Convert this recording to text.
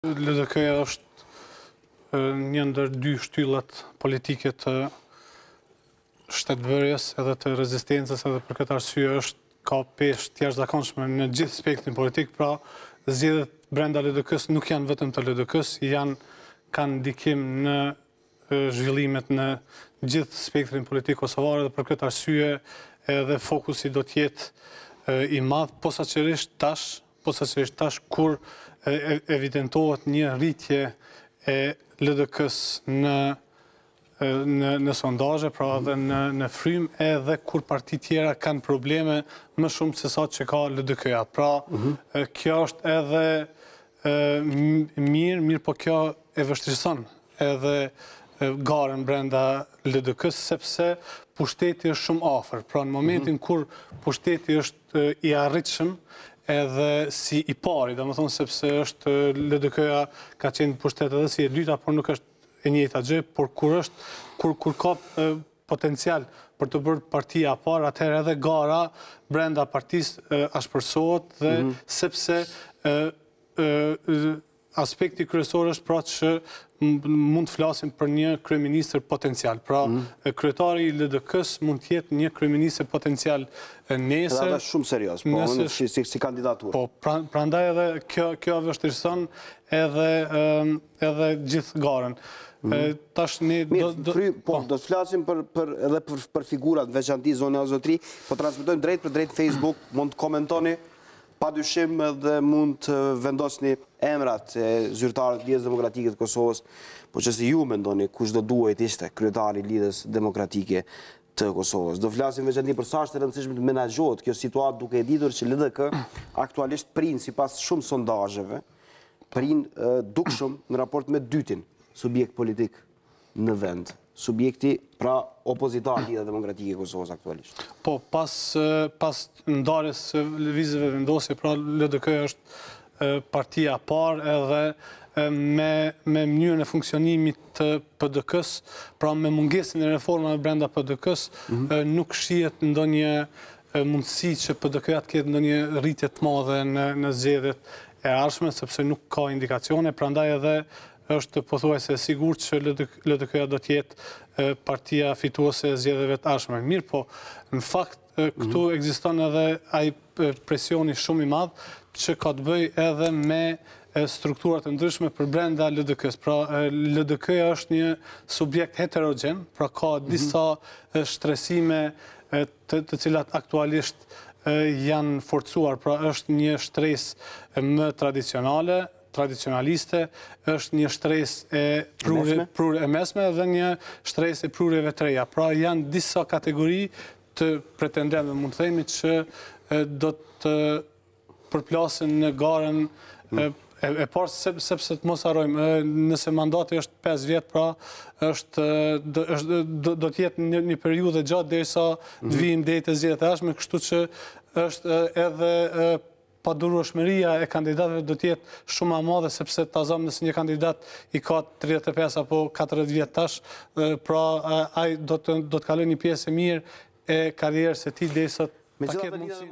LDK është një ndër dy shtyllat politike të shtetëbërjes edhe të rezistencës edhe për këtë arsye është ka pesh tjash zakonshme në gjithë spektin politik, pra zjedhët brenda ldk nuk janë vetëm të ldk janë kanë dikim në zhvillimet në gjithë spektrin politik Kosovare, dhe për këtë arsye edhe fokusit do tjetë i madhë, posa qërështë tashë po se tash kur evidentohet një rritje e lëdëkës në në sondazhe, pra dhe në frim, edhe kur parti tjera kanë probleme më shumë se sa që ka ldk ja Pra, mhm. kjo është edhe mirë, mirë po kjo e vështirëson edhe garen brenda LDK-s, sepse pushteti është shumë afer. Pra, në momentin mhm. kur pushteti është i arritshëm edhe si i pari, dhe më thonë sepse është LDK-a ka qenë për shtetë edhe si e dyta, por nuk është e njëta gjë, por kur është, kur ka potencial për të bërë partia a parë, atëherë edhe gara brenda partisë ashpërsohet dhe mhm. sepse aspekti kryesor është pra që mund të flasim për një kryeministër potencial. Pra, mhm. kryetari i LDK-s mund të jetë një kryeministër potencial nëse është shumë serioz, po si kandidatur. Po, pra, prandaj edhe kjo kjo vështirëson edhe edhe gjithë garën. Mhm. Tash ne do po, po do të flasim për për edhe për figurat veçantë zonë azotri, po transmetojmë drejt për drejt Facebook, mund të komentoni pa dyshim dhe mund të vendosni emrat e zyrtarët lidhës demokratike të Kosovës, po që si ju me ndoni kush do duhet ishte kryetari lidhës demokratike të Kosovës. Do flasim veçatni për sa është të rëndësishme të menajot kjo situatë duke e ditur që LDK aktualisht prinë si pas shumë sondajëve, prinë dukshëm në raport me dytin subjekt politik në vendë subjekti pra opozitar lida demokratike Kosovës aktualisht. Po, pas ndarës vizive vendosje, pra LDK është partia par edhe me mënyrën e funksionimit të PDK-s, pra me mungesin e reforma mhm. e brenda PDK-s, nuk shqiet ndo një mundësi që PDK-at kjetë ndo një rritjet të madhe në zxedjet e arshme, sepse nuk ka indikacione, pra ndaj edhe është të pothuaj se sigur që LDK-ja do tjetë partia fituose e zjedheve të ashme. Mirë po, në fakt, këtu mhm. egziston edhe aj presioni shumë i madhë që ka të bëj edhe me strukturat e ndryshme për brenda LDK-s. Pra, LDK-ja është një subjekt heterogen, pra ka mhm. disa shtresime të cilat aktualisht janë forcuar, pra është një shtres më tradicionale, tradicionaliste, është një shtres e prurë e, prur e mesme dhe një shtres e prurë e vetreja. Pra janë disa kategori të dhe mund të themi që do të përplasin në garën e, e, parë sepse të mos harrojmë nëse mandati është 5 vjet pra është do, është, do, të jetë një, periud periudhë gjatë derisa të mhm. vijmë deri te zgjedhjet e ashme kështu që është edhe padurueshmëria e kandidatëve do të jetë shumë më madhe sepse ta azamë nësë një kandidat i ka 35 apo 40 vjetë tash, pra ai do të do të kalojë një pjesë e mirë e karrierës së tij derisa ta ketë